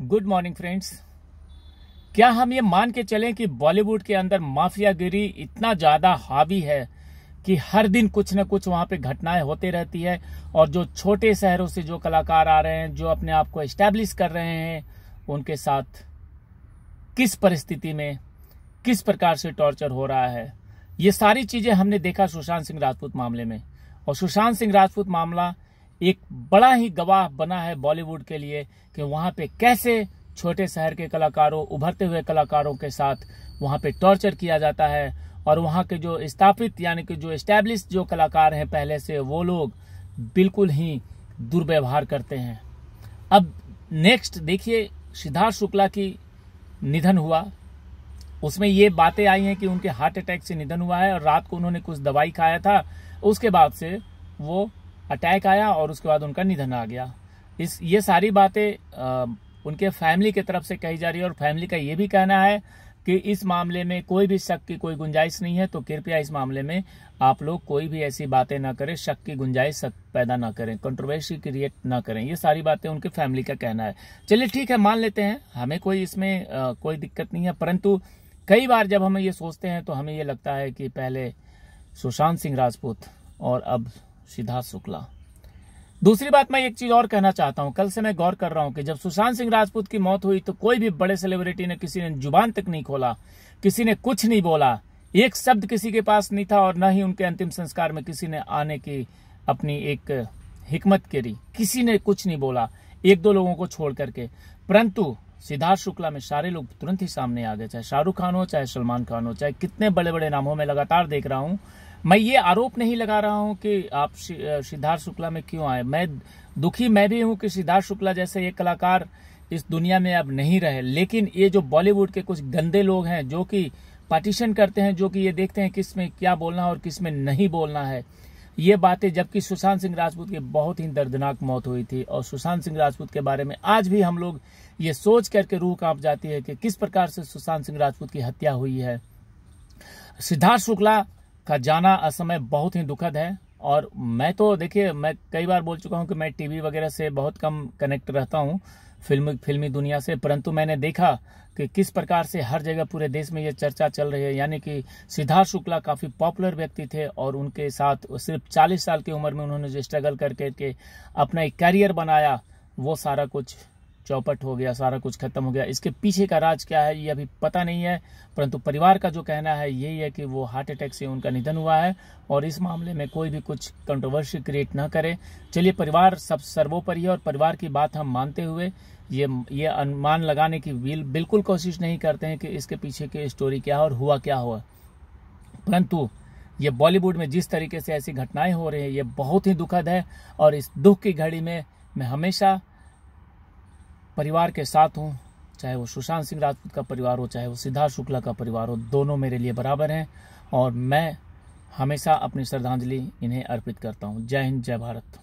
good morning friends क्या हम ये मान के चलें कि बॉलीवुड के अंदर माफियागिरी इतना ज़्यादा हावी है कि हर दिन कुछ न कुछ वहां पे घटनाएं होते रहती है और जो छोटे शहरों से जो कलाकार आ रहे हैं जो अपने आप को इस्टेब्लिश कर रहे हैं उनके साथ किस परिस्थिति में किस प्रकार से टॉर्चर हो रहा है ये सारी चीज़ें हमने देखा सुशांत सिंह राजपूत मामले में और सुशांत सिंह राजपूत मामला एक बड़ा ही गवाह बना है बॉलीवुड के लिए कि वहाँ पे कैसे छोटे शहर के कलाकारों उभरते हुए कलाकारों के साथ वहाँ पे टॉर्चर किया जाता है और वहाँ के जो स्थापित यानी कि जो स्टैब्लिश जो कलाकार हैं पहले से वो लोग बिल्कुल ही दुर्व्यवहार करते हैं अब नेक्स्ट देखिए सिद्धार्थ शुक्ला की निधन हुआ उसमें ये बातें आई हैं कि उनके हार्ट अटैक से निधन हुआ है और रात को उन्होंने कुछ दवाई खाया था उसके बाद से वो अटैक आया और उसके बाद उनका निधन आ गया इस ये सारी बातें उनके फैमिली की तरफ से कही जा रही है और फैमिली का ये भी कहना है कि इस मामले में कोई भी शक की कोई गुंजाइश नहीं है तो कृपया इस मामले में आप लोग कोई भी ऐसी बातें ना करें शक की गुंजाइश पैदा ना करें कंट्रोवर्सी क्रिएट ना करें ये सारी बातें उनके फैमिली का कहना है चलिए ठीक है मान लेते हैं हमें कोई इसमें आ, कोई दिक्कत नहीं है परंतु कई बार जब हम ये सोचते हैं तो हमें ये लगता है कि पहले सुशांत सिंह राजपूत और अब सिद्धार्थ शुक्ला दूसरी बात मैं एक चीज और कहना चाहता हूं कल से मैं गौर कर रहा हूं कि जब सुशांत सिंह राजपूत की मौत हुई तो कोई भी बड़े सेलिब्रिटी ने किसी ने जुबान तक नहीं खोला किसी ने कुछ नहीं बोला एक शब्द किसी के पास नहीं था और न ही उनके अंतिम संस्कार में किसी ने आने की अपनी एक हिकमत करी किसी ने कुछ नहीं बोला एक दो लोगों को छोड़ करके परंतु सिद्धार्थ शुक्ला में सारे लोग तुरंत ही सामने आ गए चाहे शाहरुख खान हो चाहे सलमान खान हो चाहे कितने बड़े बड़े नामों में लगातार देख रहा हूं मैं ये आरोप नहीं लगा रहा हूं कि आप सिद्धार्थ शुक्ला में क्यों आए मैं दुखी मैं भी हूं कि सिद्धार्थ शुक्ला जैसे ये कलाकार इस दुनिया में अब नहीं रहे लेकिन ये जो बॉलीवुड के कुछ गंदे लोग हैं जो कि पार्टीशन करते हैं जो कि ये देखते हैं किस में क्या बोलना है और किस में नहीं बोलना है ये बातें जबकि सुशांत सिंह राजपूत की बहुत ही दर्दनाक मौत हुई थी और सुशांत सिंह राजपूत के बारे में आज भी हम लोग ये सोच करके रूह कांप जाती है कि किस प्रकार से सुशांत सिंह राजपूत की हत्या हुई है सिद्धार्थ शुक्ला का जाना असमय बहुत ही दुखद है और मैं तो देखिए मैं कई बार बोल चुका हूँ कि मैं टीवी वगैरह से बहुत कम कनेक्ट रहता हूँ फिल्म फिल्मी दुनिया से परंतु मैंने देखा कि किस प्रकार से हर जगह पूरे देश में ये चर्चा चल रही है यानी कि सिद्धार्थ शुक्ला काफ़ी पॉपुलर व्यक्ति थे और उनके साथ सिर्फ 40 साल की उम्र में उन्होंने जो स्ट्रगल करके अपना एक करियर बनाया वो सारा कुछ चौपट हो गया सारा कुछ खत्म हो गया इसके पीछे का राज क्या है ये अभी पता नहीं है परंतु परिवार का जो कहना है यही है कि वो हार्ट अटैक से उनका निधन हुआ है और इस मामले में कोई भी कुछ कंट्रोवर्सी क्रिएट ना करे चलिए परिवार सब सर्वोपरि है और परिवार की बात हम मानते हुए ये ये अनुमान लगाने की बिल्कुल कोशिश नहीं करते हैं कि इसके पीछे की स्टोरी क्या है और हुआ क्या हुआ परंतु ये बॉलीवुड में जिस तरीके से ऐसी घटनाएं हो रही है ये बहुत ही दुखद है और इस दुख की घड़ी में मैं हमेशा परिवार के साथ हूँ चाहे वो सुशांत सिंह राजपूत का परिवार हो चाहे वो सिद्धार्थ शुक्ला का परिवार हो दोनों मेरे लिए बराबर हैं और मैं हमेशा अपनी श्रद्धांजलि इन्हें अर्पित करता हूँ जय हिंद जय भारत